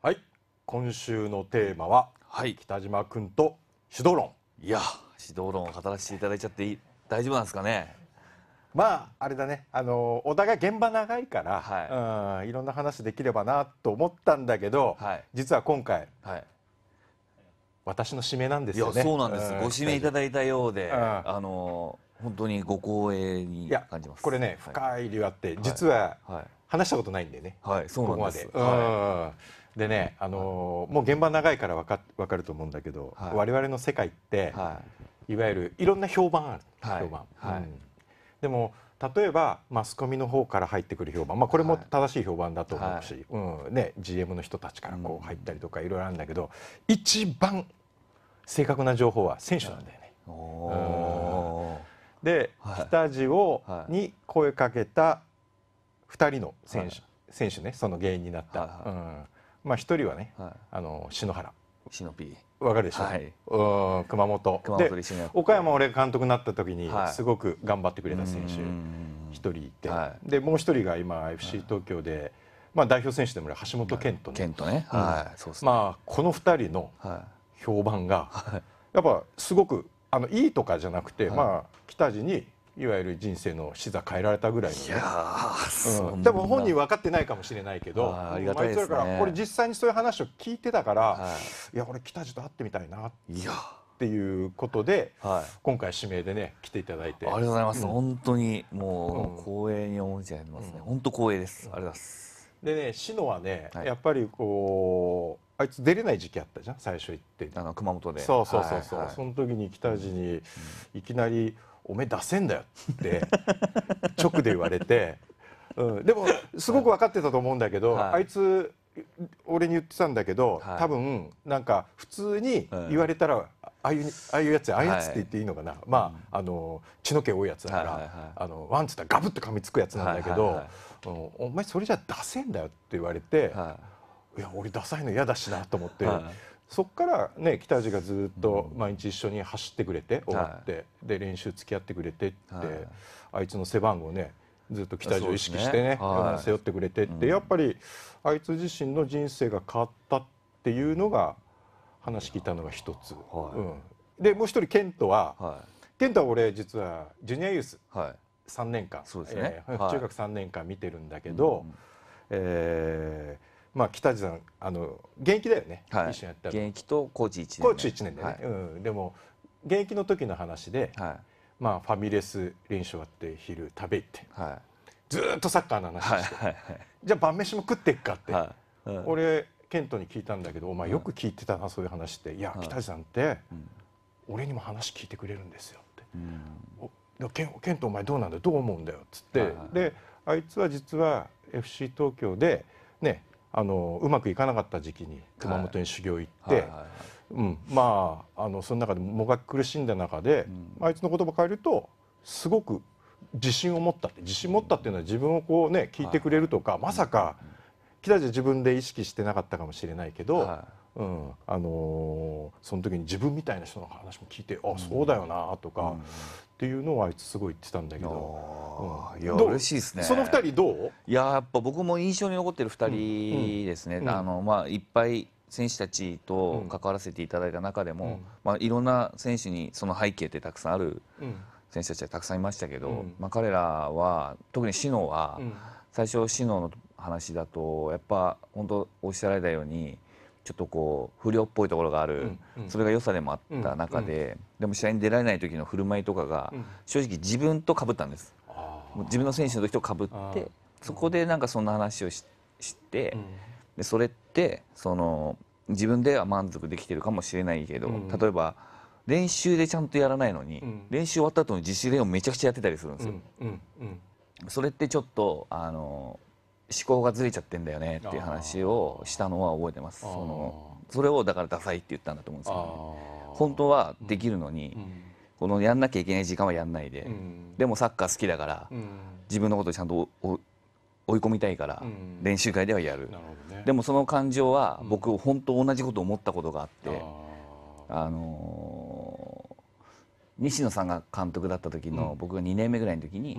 はい今週のテーマは、はい、北島君と指導論いや指導論語らせていただいちゃって大丈夫なんですかねまああれだねあのお互い現場長いから、はい、うんいろんな話できればなと思ったんだけど、はい、実は今回、はい、私の指名なんですよねそうなんです、うん、ご指名いただいたようで、うん、あの本当にご光栄に感じますこれね深い理由あって、実は、話したことないんでね、はい、そここまで、はいでね、あのー、もう現場長いから分か分かると思うんだけど、はい、我々の世界って、はい、いわゆるいろんな評判ある、はい、評判、はい、うん、でも例えばマスコミの方から入ってくる評判、まあ、これも正しい評判だと思うし、はい、うんね、GM の人たちからこう入ったりとかいろいろあるんだけど、うん、一番正確な情報は選手なんだよね。で、スタジオに声かけた2人の選手,、選手ねその原因になった。うんまあ一人はね、はい、あの篠原篠 P わかるでしょ、はい、う熊本熊本で岡山俺監督になった時にすごく頑張ってくれた選手一人いて、はい、でもう一人が今 FC 東京で、まあ、代表選手でもある橋本健人ね,、健人ねはいそうですねまあ、この二人の評判が、やっぱすごくあのいいとかじゃなくて、まあ北地にいわゆる人生の視座変えられたぐらいのね、うん、多分本人分かってないかもしれないけどありがたいです、ね、からこれ実際にそういう話を聞いてたから、はい、いや俺北地と会ってみたいないやっていうことで、はい、今回指名でね来ていただいてありがとうございます、うん、本当にもう、光栄に思いちゃいますね、うん、本当光栄です、ありがとうございますでね篠はね、はい、やっぱりこうあいつ出れない時期あったじゃん最初行ってあの熊本でそうそうそうそう、はいはい、その時に北地にいきなり「おめえ出せんだよ」って直で言われて、うん、でもすごく分かってたと思うんだけど、はい、あいつ俺に言ってたんだけど、はい、多分なんか普通に言われたら、ああいうああいうやつああいうやつって言っていいのかな、はい、まああの血の気多いやつだから、はいはいはい、あのワンっ言ったらガブッと噛みつくやつなんだけど、はいはいはい、お前それじゃ出せんだよって言われて、い、や俺ダサいの嫌だしなと思って、そこからね北地がずっと毎日一緒に走ってくれて終わって、で練習付き合ってくれてって、あいつの背番号ねずっと北地を意識してね背負ってくれてって、やっぱりあいつ自身の人生が変わったっていうのが話聞いたのが一つ、うん、でもう一人ケントは、はい、ケントは俺実はジュニアユース3年間、はい、ねえー、中学3年間見てるんだけど、うん、えーまあ、北地さんあの現役だよね、はい、一緒にやった現役とコーチ1年コーチ1年でね、はい、うん、でも現役の時の話で、はい、まあ、ファミレス練習終わって昼食べ行って、はい、ずっとサッカーの話して、はいはいはい、じゃあ晩飯も食ってっかって、はいうん、俺ケントに聞いたんだけどお前よく聞いてたな、そういう話っていや北地さんって、俺にも話聞いてくれるんですよって「うん、おケンケントお前どうなんだどう思うんだよ」っつって、はいはいはい、であいつは実は FC 東京でねあのうまくいかなかった時期に熊本に修行行って、うんまああのその中でもがき苦しんだ中で、うん、あいつの言葉を変えるとすごく自信を持ったって自信持ったっていうのは自分をこうね聞いてくれるとか、まさか、うん、北地自分で意識してなかったかもしれないけど、はいうん、あのー、その時に自分みたいな人の話も聞いて、あそうだよなとか、うん、っていうのはあいつすごい言ってたんだけど、うん、いや嬉しいですねその二人どういややっぱ僕も印象に残ってる2人ですね、あのまあ、いっぱい選手たちと関わらせていただいた中でも、まあ、いろんな選手にその背景ってたくさんある選手たちはたくさんいましたけど、まあ、彼らは特にシノは、最初シノの話だとやっぱ本当おっしゃられたように。ちょっとこう不良っぽいところがある、それが良さでもあった中で、でも試合に出られない時の振る舞いとかが、正直自分とかぶったんです。自分の選手の時とかぶってそこでなんかそんな話をしして、でそれってその自分では満足できてるかもしれないけど、例えば練習でちゃんとやらないのに、練習終わった後の自主練をめちゃくちゃやってたりするんですよ。それってちょっとあの思考がずれちゃってんだよねっていう話をしたのは覚えてますそのそれをだからダサいって言ったんだと思うんですけど、ね、本当はできるのに、うん、このやんなきゃいけない時間はやんないで、うん、でもサッカー好きだから、うん、自分のことちゃんと追い込みたいから、練習会ではやる、ね、でもその感情は僕本当同じこと思ったことがあって、あのー、西野さんが監督だった時の僕が2年目ぐらいの時に。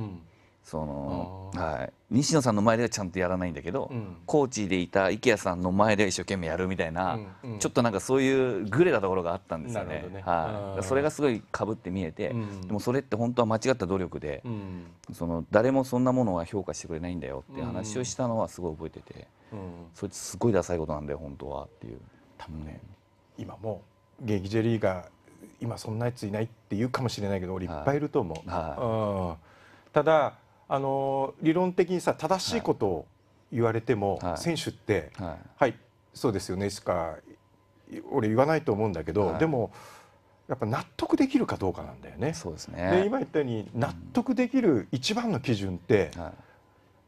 そのはい、西野さんの前ではちゃんとやらないんだけど、うん、コーチでいた池谷さんの前では一生懸命やるみたいな、うんうん、ちょっとなんかそういうグレたところがあったんですよね。ねはい、それがすごいかぶって見えて、うん、でもそれって本当は間違った努力で、うん、その誰もそんなものは評価してくれないんだよって話をしたのはすごい覚えてて、そいつすごいダサいことなんだよ本当はっていう。多分ね、今も現役 J リーガー今そんなやついないって言うかもしれないけど俺いっぱいいると思う。はい、ただあの理論的にさ正しいことを言われても、はい、選手って、はい、はい、そうですよねしか俺言わないと思うんだけど、はい、でもやっぱ納得できるかどうかなんだよね。そうですねで今言ったように納得できる一番の基準って、うん、や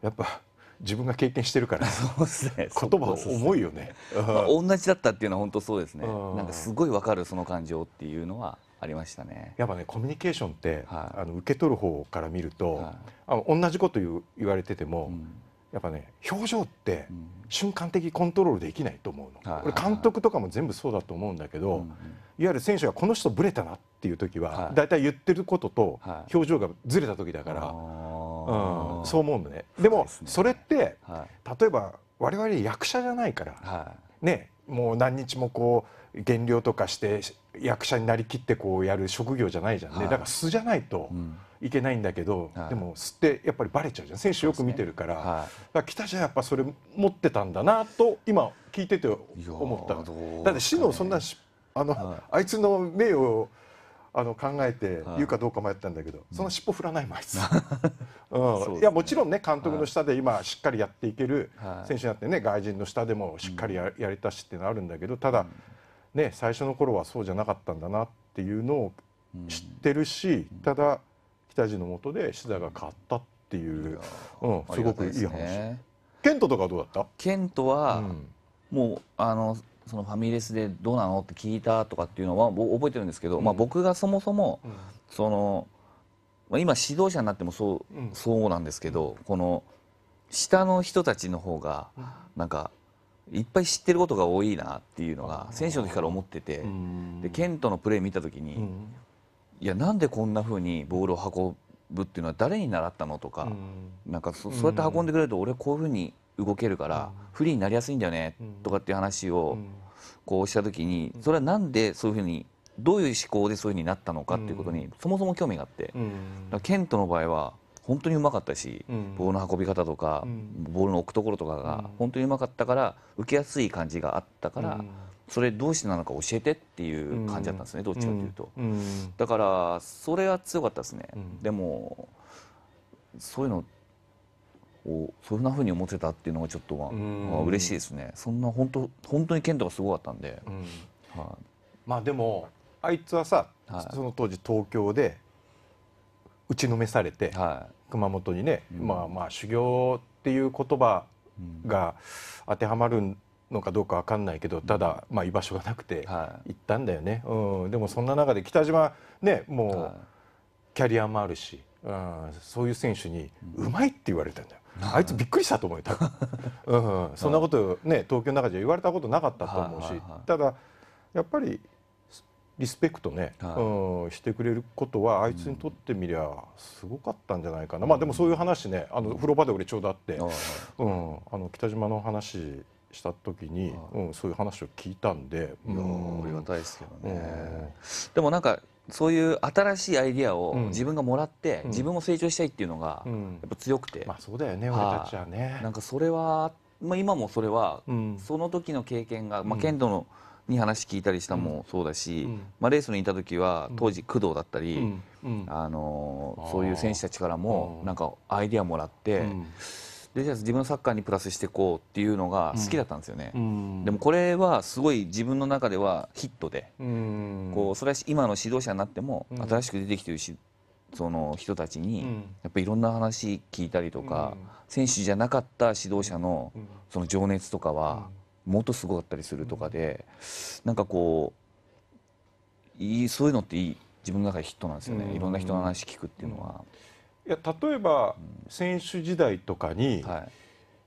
っぱ自分が経験してるから、そうですね、言葉重いよね。ねまあ、同じだったっていうのは本当そうですね。なんかすごいわかるその感情っていうのはありましたねやっぱねコミュニケーションって、はい、あの受け取る方から見ると、はい、あの同じこと言言われてても、うん、やっぱね表情って瞬間的コントロールできないと思うの、これ監督とかも全部そうだと思うんだけど、いわゆる選手がこの人ブレたなっていう時は大体、はい、言ってることと表情がずれた時だから、うん、そう思うのねでも、ね、それって、例えば我々役者じゃないから、ねもう何日もこう減量とかして役者になりきってこうやる職業じゃないじゃんね、はい、だから素じゃないといけないんだけど、でも素ってやっぱりバレちゃうじゃん選手よく見てるからね、はい、だから北じゃやっぱそれ持ってたんだなと今聞いてて思ったのだって死のそんなあの、はい、あいつの名誉をあの考えて言うかどうか迷ったんだけど、その尻尾振らないもあいつ、うんね、いやもちろんね監督の下で今しっかりやっていける選手になってね、外人の下でもしっかりや,、やれたしっていうのはあるんだけどただ、うんね、最初の頃はそうじゃなかったんだなっていうのを知ってるし、うん、ただ北地のもとで資材が変わったっていう、うん、すごくいい話い、ね、ケントとかどうだったケントは、もうあのそのファミレスでどうなのって聞いたとかっていうのは覚えてるんですけど、まあ、僕がそもそも、その、まあ、今指導者になってもそう,、そうなんですけどこの下の人たちの方がなんかいっぱい知ってることが多いなっていうのが選手の時から思っててでントのプレー見た時にいやなんでこんなふうにボールを運ぶっていうのは誰に習ったのとかなんかそうやって運んでくれると俺こういうふうに動けるからフリーになりやすいんだよねとかっていう話をこうした時にそれはなんでそういうふうにどういう思考でそういうふうになったのかっていうことにそもそも興味があって。ケントの場合は本当にうまかったし、うん、ボールの運び方とか、うん、ボールの置くところとかが本当にうまかったから、受けやすい感じがあったから、それどうしてなのか教えてっていう感じだったんですね、どっちかというと、だからそれは強かったですね、でもそういうのをそんなふうに思ってたっていうのがちょっとまうん、嬉しいですねそんな本当本当に剣道がすごかったんで、はい、まあでもあいつはさ、はい、その当時東京で打ちのめされて、は熊本にね、うん、まあまあ修行っていう言葉が当てはまるのかどうか分かんないけどただ、まあ、居場所がなくて行ったんだよね、はい、うん、でもそんな中で北島ねもうキャリアもあるし、うん、そういう選手にうまいって言われたんだよ。あいつびっくりしたと思うよ多分、うん、そんなことね東京の中じゃ言われたことなかったと思うし、ただやっぱりリスペクトね、はい、うん、してくれることはあいつにとってみりゃすごかったんじゃないかな、うん、まあでもそういう話ねあの風呂場で俺ちょうどあって、うん、あの北島の話した時に、うん、そういう話を聞いたんで、うん、ありがたいですけどね、でもなんかそういう新しいアイディアを自分がもらって、うん、自分も成長したいっていうのがやっぱ強くて、うん、まあそうだよね、俺たちはねなんかそれは、まあ、今もそれは、その時の経験が、まあ、剣道の、うんに話聞いたりしたもそうだし、まあ、レースにいた時は当時工藤だったり、あのそういう選手たちからもなんかアイディアもらって。で自分のサッカーにプラスしていこうっていうのが好きだったんですよね、うんでもこれはすごい自分の中ではヒットで、うん、こうそれは今の指導者になっても新しく出てきてるし、その人たちにやっぱりいろんな話聞いたりとか、選手じゃなかった指導者のその情熱とかはもっとすごかったりするとかで、うん、なんかこういいそういうのっていい自分の中でヒットなんですよね、うん、いろんな人の話聞くっていうのは。いや例えば、選手時代とかに、は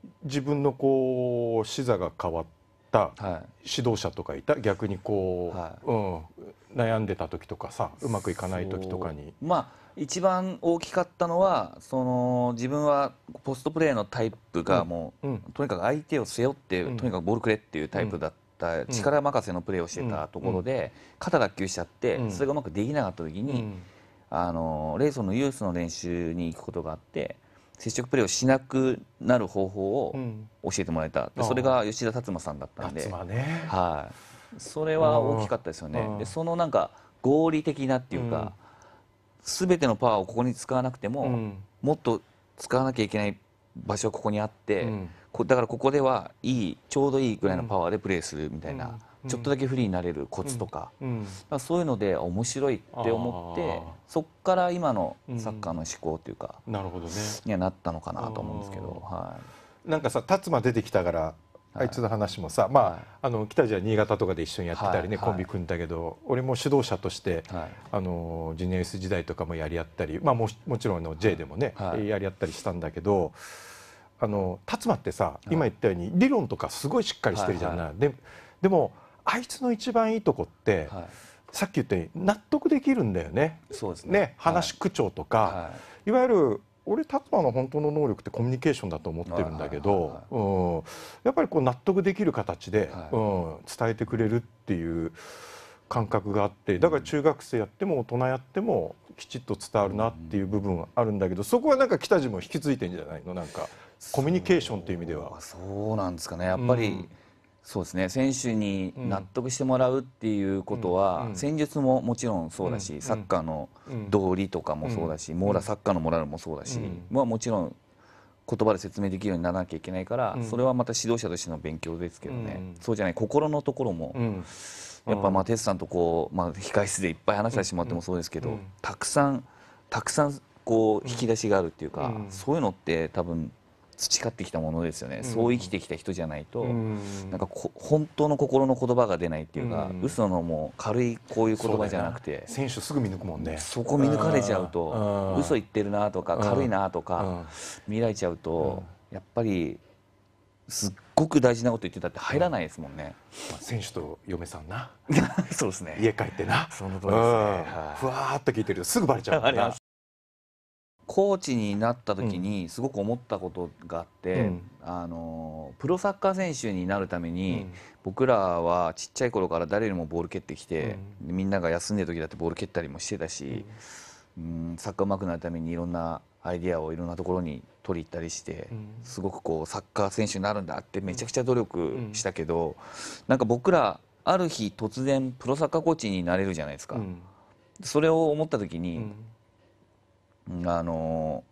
い、自分のこう視座が変わった指導者とかいた、逆にこう、はい、うん、悩んでた時とかさうまくいかない時とかに。まあ一番大きかったのはその自分はポストプレーのタイプがもう、うん、とにかく相手を背負って、うん、とにかくボールくれっていうタイプだった、うん、力任せのプレーをしてたところで、肩脱臼しちゃって、それがうまくできなかった時に、あのレイソンのユースの練習に行くことがあって。接触プレーをしなくなる方法を教えてもらえた、それが吉田達磨さんだったんで、ね、はい、それは大きかったですよね、でそのなんか合理的なっていうか、全てのパワーをここに使わなくても、うん、もっと使わなきゃいけない場所ここにあって、うん、だからここではいいちょうどいいぐらいのパワーでプレーするみたいな、うん、ちょっとだけフリーになれるコツとか,、かそういうので面白いって思ってそっから今のサッカーの思考というか、なるほどね、にはなったのかなと思うんですけど。はいなんかさつま出てきたからあいつの話もさ、まあ、はあの北じゃ新潟とかで一緒にやってたりね、はい、コンビ組んだけど、俺も指導者として、はい、あのジュニアス時代とかもやり合ったり、まあももちろんの J でもね、やり合ったりしたんだけど。あの達馬ってさ今言ったように理論とかすごいしっかりしてるじゃない、はいはい、ででもあいつの一番いいとこって、はい、さっき言ったように納得できるんだよねそうですね、ね、話口調とか、はい、いわゆる俺拓磨の本当の能力ってコミュニケーションだと思ってるんだけど、うん、やっぱりこう納得できる形で、うん、伝えてくれるっていう感覚があってだから中学生やっても大人やってもきちっと伝わるなっていう部分はあるんだけどそこはなんか北地も引き継いでんじゃないのなんかコミュニケーションっていう意味では。そうなんですかねやっぱり、うんそうですね選手に納得してもらうっていうことは、戦術ももちろんそうだし、サッカーの道理とかもそうだし、ーラサッカーのモラルもそうだし、まあ、もちろん言葉で説明できるようにならなきゃいけないから、それはまた指導者としての勉強ですけどね、そうじゃない心のところも、やっぱまあテスさんとこう、まあ、控室でいっぱい話してしまってもそうですけど、たくさんたくさんこう引き出しがあるっていうか、そういうのって多分培ってきたものですよね、うん、そう生きてきた人じゃないと、うん、なんか本当の心の言葉が出ないっていうか、うん、嘘のもう軽いこういう言葉じゃなくて選手すぐ見抜くもんねそこ見抜かれちゃうと嘘言ってるなとか軽いなとか見られちゃうと、やっぱりすっごく大事なこと言ってたって入らないですもんね、まあ、選手と嫁さんな そうですね家帰ってなその通りですね、ふわーっと聞いてるとすぐバレちゃうから コーチになった時にすごく思ったことがあって、うん、あのプロサッカー選手になるために、僕らはちっちゃい頃から誰よりもボール蹴ってきて、うん、みんなが休んでる時だってボール蹴ったりもしてたし、うん、うんサッカーうまくなるためにいろんなアイディアをいろんなところに取り行ったりして、すごくこうサッカー選手になるんだってめちゃくちゃ努力したけど、なんか僕らある日突然プロサッカーコーチになれるじゃないですか。それを思った時に、あの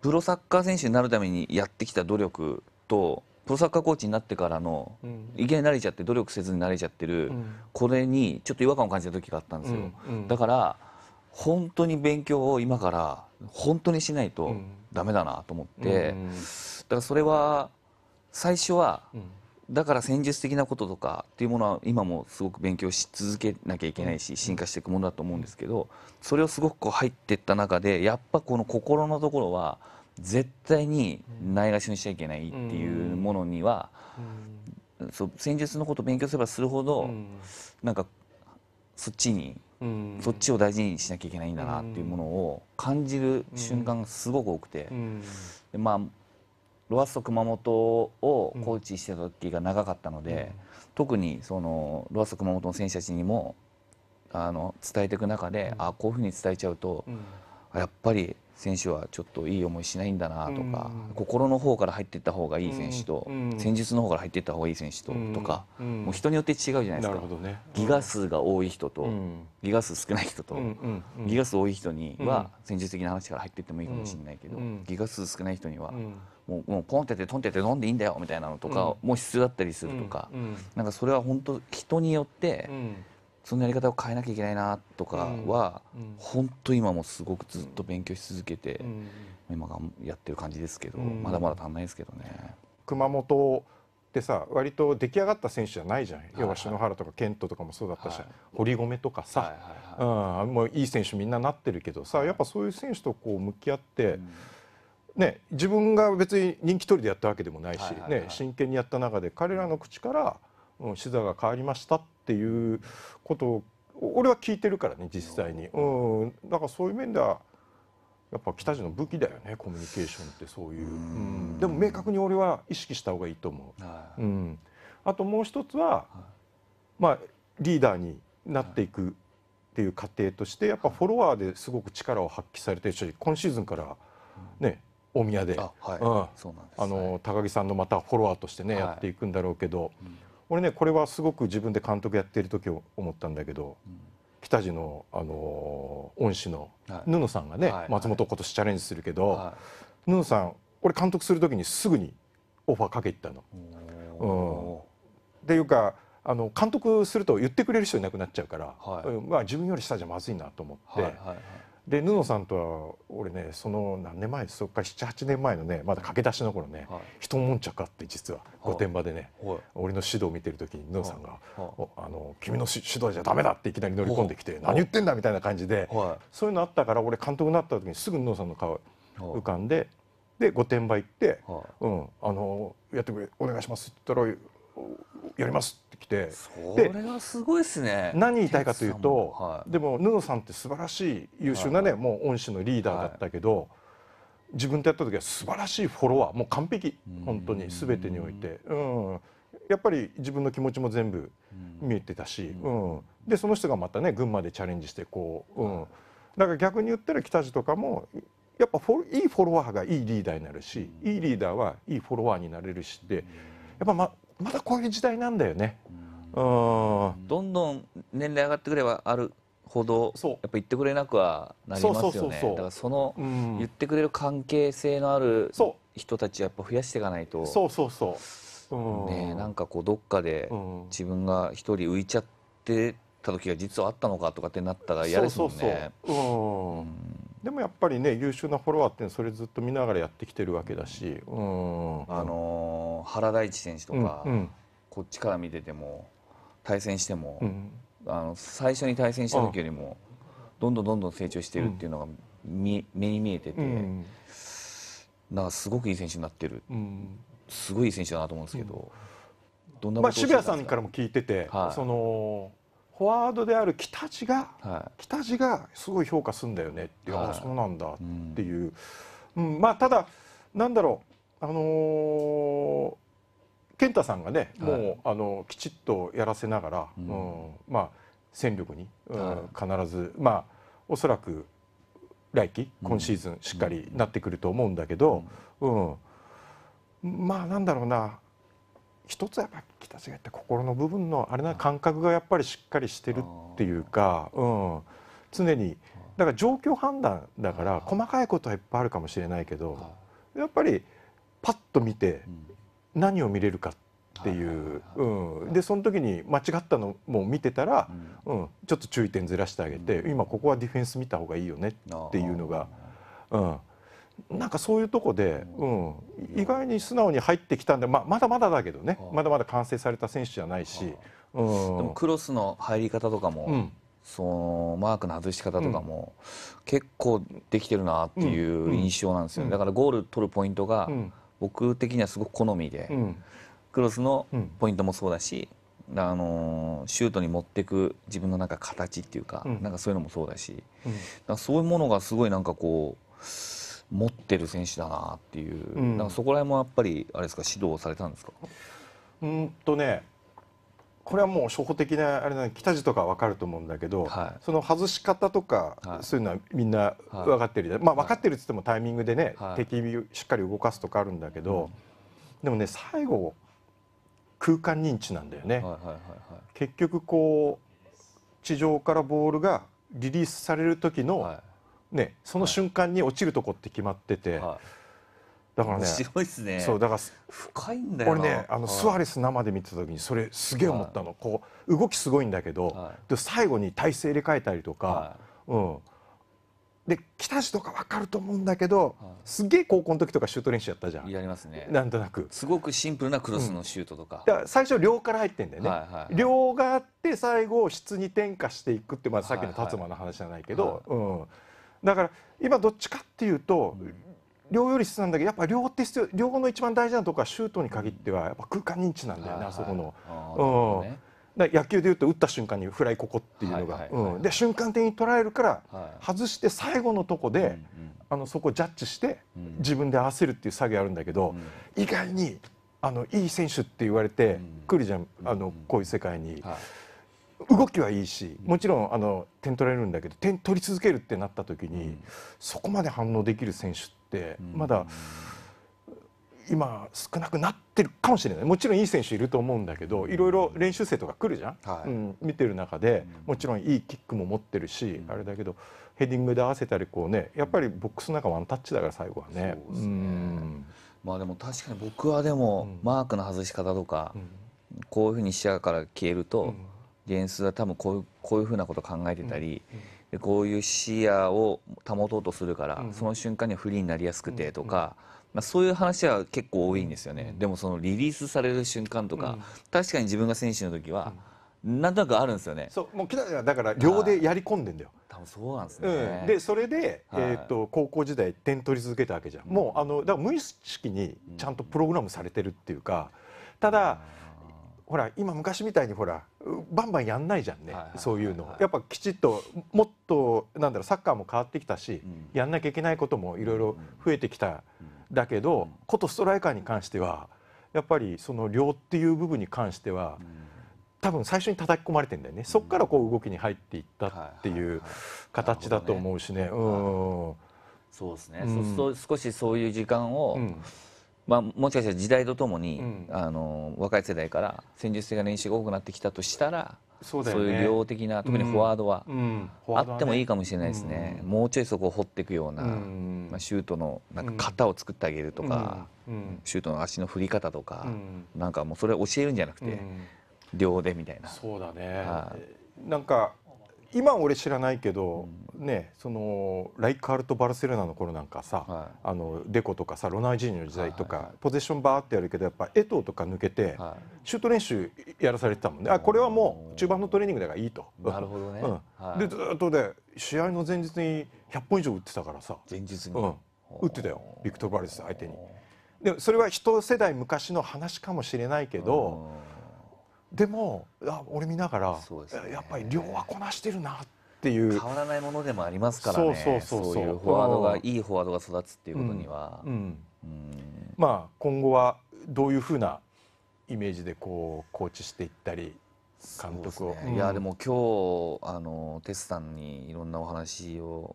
プロサッカー選手になるためにやってきた努力とプロサッカーコーチになってからの、うん、いきなり慣れちゃって努力せずに慣れちゃってる、うん、これにちょっと違和感を感じた時があったんですよ、うん、だから本当に勉強を今から本当にしないとダメだなと思って、だからそれは最初はだから戦術的なこととかっていうものは今もすごく勉強し続けなきゃいけないし進化していくものだと思うんですけどそれをすごくこう入っていった中でやっぱこの心のところは絶対にないがしにしちゃいけないっていうものには、そう戦術のことを勉強すればするほど、なんかそっちに、そっちを大事にしなきゃいけないんだなっていうものを感じる瞬間がすごく多くて、まあロアッソ熊本をコーチしてた時が長かったので、特にそのロアッソ熊本の選手たちにもあの伝えていく中で、あこういうふうに伝えちゃうと、やっぱり選手はちょっといい思いしないんだなとか、心の方から入っていった方がいい選手と、戦術の方から入っていった方がいい選手と、とか、もう人によって違うじゃないですか、ね、ギガ数が多い人と、ギガ数少ない人と、ギガ数多い人には戦術的な話から入っていってもいいかもしれないけど、ギガ数少ない人には、もうもうポンっててトンってて飲んでいいんだよみたいなのとかも必要だったりするとか、うなんかそれは本当人によって。そのやり方を変えなきゃいけないなとかは、うん、本当今もすごくずっと勉強し続けて、うん、今がやってる感じですけど、うん、まだまだ足んないですけどね。熊本でさ割と出来上がった選手じゃないじゃん、はいはい、要は篠原とか健人とかもそうだったし、はい、堀米とかさ、はいはい、うん、もういい選手みんななってるけどさやっぱそういう選手とこう向き合って。ね、自分が別に人気取りでやったわけでもないし、はいはいはい、ね、真剣にやった中で彼らの口から、うん、視座が変わりましたっっていうことを俺は聞いてるからね実際に、うん、だからそういう面ではやっぱ北地の武器だよねコミュニケーションってそういう、うん、でも明確に俺は意識した方がいいと思う、はい、うん、あともう一つは、はい、まあ、リーダーになっていくっていう過程としてやっぱフォロワーですごく力を発揮されてるし今シーズンからね、大宮で、うん、あの高木さんのまたフォロワーとしてね、やっていくんだろうけど、う俺ねこれはすごく自分で監督やってる時思ったんだけど、うん、北地の、あのー、恩師の布さんがね、はい、松本今年チャレンジするけど、はい、布さん俺監督する時にすぐにオファーかけたの。うん、っていうかあの監督すると言ってくれる人いなくなっちゃうから、はい、まあ、自分より下じゃまずいなと思って、はいはいはいで布さんとは俺ねその何年前そっか78年前のねまだ駆け出しの頃ね、はい、一悶着あって実は御殿場でね、はい、俺の指導を見てる時に布さんが「あの君の指導じゃダメだ!」っていきなり乗り込んできて「何言ってんだ!」みたいな感じで、そういうのあったから俺監督になった時にすぐ布さんの顔浮かんで。で御殿場行って、うん、あのやってくれお願いしますって言ったらやりますって来てそれすごいですね何言いたいかというと、はい、でも布さんって素晴らしい優秀なね、はい、もう恩師のリーダーだったけど、自分とやった時は素晴らしいフォロワーもう完璧本当に全てにおいて、うん、やっぱり自分の気持ちも全部見えてたし、うん、うん、でその人がまたね群馬でチャレンジしてこう、うん、だから逆に言ったら北地とかもやっぱフォいいフォロワーがいいリーダーになるし、いいリーダーはいいフォロワーになれるしでやっぱ、ま、まだこういう時代なんだよね。うん、どんどん年齢上がってくればあるほどやっぱ言ってくれなくはなりますよねだからその言ってくれる関係性のある人たちをやっぱ増やしていかないとそうそうそう、うね、なんかこうどっかで自分が一人浮いちゃってた時が実はあったのかとかってなったら嫌ですもんね。そうそうそううんでもやっぱりね優秀なフォロワーってそれずっと見ながらやってきてるわけだし、うん、あのー、原大地選手とか、うんうん、こっちから見てても対戦しても、うん、あの最初に対戦した時よりもどんどんどんどん成長してるっていうのが見、目に見えてて、うん、なんかすごくいい選手になってる、うん、すごいいい選手だなと思うんですけど、どんなまあ、渋谷さんからも聞いてて、はい、そのフォワードである北地が、はい、北地がすごい評価するんだよねっていう、はい、あそうなんだっていう、うん、うん、まあただなんだろうあのー、健太さんがね、はい、もうあのきちっとやらせながら、うん、うん、まあ戦力に、うん、必ずまあおそらく来季今シーズンしっかりなってくると思うんだけど、うんまあなんだろうな一つはやっぱり北違って心の部分のあれな感覚がやっぱりしっかりしてるっていうか、うん、常にだから状況判断だから細かいことはいっぱいあるかもしれないけどやっぱりパッと見て何を見れるかっていう、うん、でその時に間違ったのも見てたら、うん、ちょっと注意点ずらしてあげて、今ここはディフェンス見た方がいいよねっていうのが。うんなんかそういうとこで、うん、意外に素直に入ってきたんで、まあ、まだまだだけどねまだまだ完成された選手じゃないし、うん、でもクロスの入り方とかも、うん、そのマークの外し方とかも、結構できてるなっていう印象なんですよね、だからゴール取るポイントが、僕的にはすごく好みで、クロスのポイントもそうだし、あのシュートに持っていく自分のなんか形っていうか、なんかそういうのもそうだし、そういうものがすごいなんかこう。持ってる選手だなっていう、うん、なんかそこら辺もやっぱりあれですか指導されたんですかうんとねこれはもう初歩的なあれな北地とかは分かると思うんだけど、はい、その外し方とか、はい、そういうのはみんな分かってる、はい、まあ、分かってるっつってもタイミングでね、敵しっかり動かすとかあるんだけど、でもね最後空間認知なんだよね、はいはいはいはい、結局こう地上からボールがリリースされる時の、はいね、その瞬間に落ちるとこって決まってて、はい、だからね白いっすねそうだから深いんだよ俺ねあの、はい、スアレス生で見てた時にそれすげえ思ったの、こう動きすごいんだけど、で最後に体勢入れ替えたりとか、うんでた地とか分かると思うんだけど、はい、すげえ高校の時とかシュート練習やったじゃんやりますねなんとなくすごくシンプルなクロスのシュートとかうん、だから最初両から入ってんだよね、はいはいはい、両があって最後質に転化していくって、まあ、さっきの達磨の話じゃないけど、はいはい、うんだから今どっちかっていうと、量より質なんだけどやっぱ量って必要量の一番大事なとこはシュートに限ってはやっぱ空間認知なんだよね、あそこの。うん野球でいうと打った瞬間にフライここっていうのが、で瞬間的に捉えるから外して最後のとこで、あのそこジャッジして自分で合わせるっていう作業あるんだけど、意外にあのいい選手って言われてくるじゃん、あのこういう世界に。動きはいいしもちろんあの点取れるんだけど点取り続けるってなった時に、そこまで反応できる選手ってまだ、今少なくなってるかもしれないもちろんいい選手いると思うんだけどいろいろ練習生とか来るじゃん、はい、うん、見てる中でもちろんいいキックも持ってるし、うん、あれだけどヘディングで合わせたりこうねやっぱりボックスの中ワンタッチだから最後はね。そうですね、まあでも確かに僕はでも、マークの外し方とか、こういうふうに視野から消えると、ゲンは多分こういうこういうふうなこと考えてたり、でこういう視野を保とうとするから、その瞬間には不利になりやすくてとか、まあ、そういう話は結構多いんですよね、でもそのリリースされる瞬間とか、確かに自分が選手の時は、なんとなくあるんですよね。そう、もう北谷はだから両でやり込んでんだよ。多分そうなんですね。うん、で、それで、はい、えっ、ー、と高校時代点取り続けたわけじゃん。うん、もうあのだから無意識にちゃんとプログラムされてるっていうか、ただ。うんほら今昔みたいにほらバンバンやんないじゃんね、そういうのやっぱきちっともっとなんだろうサッカーも変わってきたし、うん、やんなきゃいけないこともいろいろ増えてきた、うん、だけど、うん、ことストライカーに関してはやっぱりその量っていう部分に関しては、多分最初に叩き込まれてんだよね、そこからこう動きに入っていったっていう形だと思うしね。そうですね、そうすると少しそういう時間を、まあ、もしかしたら時代とともに、うん、あの若い世代から戦術性が練習が多くなってきたとしたらそう、ね,、いう量的な特にフォワードは、うんうんあってもいいかもしれないですね、もうちょいそこを掘っていくような、まあ、シュートのなんか型を作ってあげるとか、シュートの足の振り方とか、なんかもうそれを教えるんじゃなくて、量でみたいな。そうだね、はあ、なんか今俺知らないけど、うん、ねそのライカールとバルセロナの頃なんかさ、はい、あのデコとかさロナウジーニョの時代とか、はいはい、ポゼッションバーってやるけどやっぱ江藤とか抜けて、はい、シュート練習やらされてたもんねあこれはもう中盤のトレーニングだからいいと。なるほどね、うんはい、でずっとで試合の前日に100本以上打ってたからさ前日に、うん、打ってたよビクトル・バレス相手に。でそれは一世代昔の話かもしれないけど。でもあ俺見ながら、ね、やっぱり量はこなしてるなっていう変わらないものでもありますからねそうそうそうそういうフォワードが、いいフォワードが育つっていうことには、うんうん、まあ今後はどういうふうなイメージでこうコーチしていったり監督を、ね、いやでも今日あのテスさんにいろんなお話を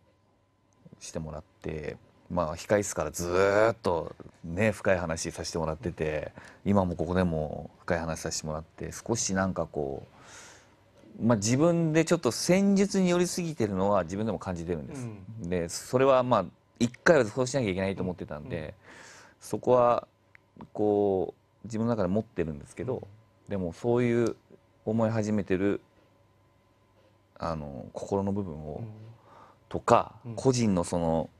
してもらってまあ、控室からずっと、ね、深い話させてもらってて今もここでも深い話させてもらって少しなんかこう、まあ、自分でちょっと戦術に寄りすぎてるのは自分でも感じてるんです。うん、でそれはまあ一回はそうしなきゃいけないと思ってたんで、うんうん、そこはこう自分の中で持ってるんですけど、でもそういう思い始めてるあの心の部分を、とか、個人のその。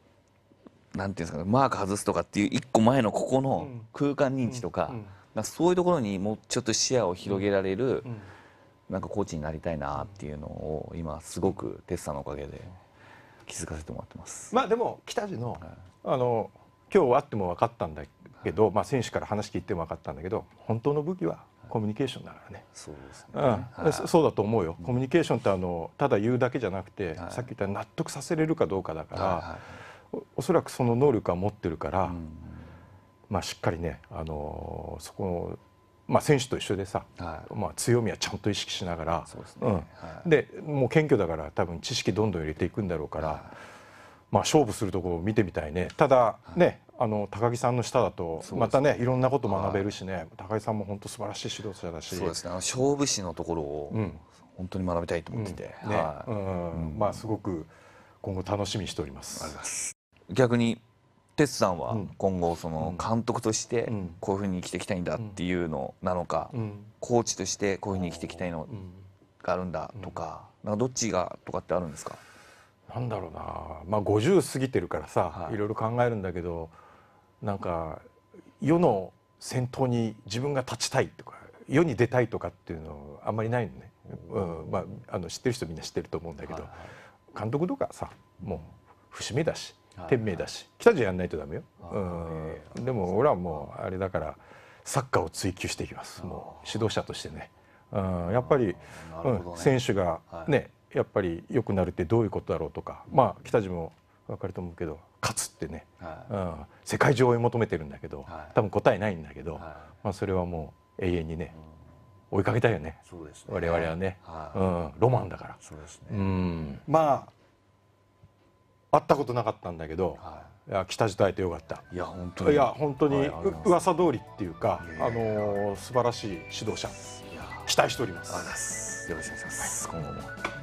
なんていうんですかマーク外すとかっていう一個前のここの空間認知とか,、かそういうところにもうちょっと視野を広げられる、なんかコーチになりたいなっていうのを今すごくテスさんのおかげで気づかせてもらってます。まあでも北地の、はい、あの今日会っても分かったんだけど、はい、まあ選手から話聞いても分かったんだけど本当の武器はコミュニケーションだからね。そうですね。うん、はい、そうだと思うよ。コミュニケーションってあのただ言うだけじゃなくて、さっき言った納得させれるかどうかだから。おそらくその能力は持ってるから、うん、まあ、しっかりね、あのそこの、まあ、選手と一緒でさ、はい、まあ、強みはちゃんと意識しながらで、もう謙虚だから多分知識どんどん入れていくんだろうから、はい、まあ、勝負するところを見てみたいねただね、はいあの高木さんの下だとまたね、いろんなこと学べるしね、はい、高木さんも本当素晴らしい指導者だしそうですね勝負師のところを、本当に学びたいと思ってて、うん、ね、はい、うん、まあすごく今後楽しみにしております。あります逆に哲さんは今後その監督としてこういうふうに生きていきたいんだっていうのなのか、コーチとしてこういうふうに生きていきたいのがあるんだとかなんかどっちがとかってあるんですかなんだろうな、まあ、50過ぎてるからさ、はい、いろいろ考えるんだけどなんか世の先頭に自分が立ちたいとか世に出たいとかっていうのあんまりないのね、うんまあ、あの知ってる人みんな知ってると思うんだけど、はいはい、監督とかさもう節目だし店名だし北じゃやんないとダメよ、うん、でも俺はもうあれだからサッカーを追求していきますもう指導者としてね、うん、やっぱり、ね、うん、選手がね、はい、やっぱり良くなるってどういうことだろうとかまあ北地も分かると思うけど勝つってね、はいうん、世界中追い求めてるんだけど、はい、多分答えないんだけど、はい、まあ、それはもう永遠にね、うん、追いかけたいよねそうですね我々はね、はいうん、ロマンだから。そうですね、うん、まあ会ったことなかったんだけど、はい、いや北地と会えよかったいや本当にいや本当に、はい、噂通りっていうか、あのー、素晴らしい指導者期待しておりますよろしくお願いします、はい、今後も